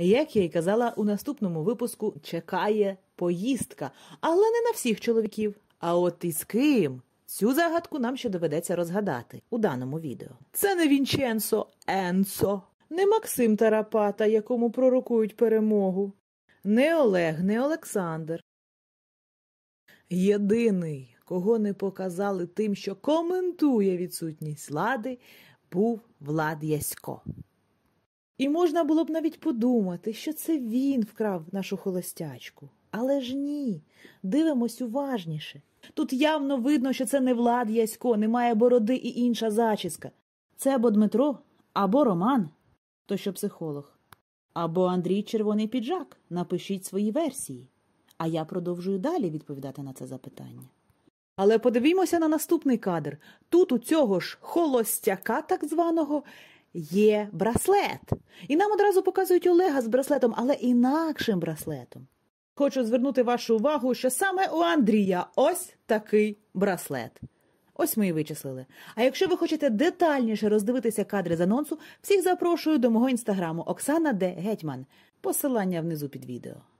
Як я й казала, у наступному випуску чекає поїздка, але не на всіх чоловіків. А от із ким? Цю загадку нам ще доведеться розгадати у даному відео. Це не Вінченцо Енцо, не Максим Тарапата, якому пророкують перемогу, не Олег, не Олександр. Єдиний, кого не показали тим, що коментує відсутність влади, був Влад Ясько. І можна було б навіть подумати, що це він вкрав нашу холостячку. Але ж ні, дивимось уважніше. Тут явно видно, що це не Влад Ясько, немає бороди і інша зачіска. Це або Дмитро, або Роман, то що психолог, або Андрій Червоний піджак. Напишіть свої версії. А я продовжую далі відповідати на це запитання. Але подивімося на наступний кадр. Тут у цього ж холостяка так званого є браслет. І нам одразу показують Олега з браслетом, але інакшим браслетом. Хочу звернути вашу увагу, що саме у Андрія ось такий браслет. Ось ми і вичислили. А якщо ви хочете детальніше роздивитися кадри з анонсу, всіх запрошую до мого інстаграму Оксана Д. Гетьман. Посилання внизу під відео.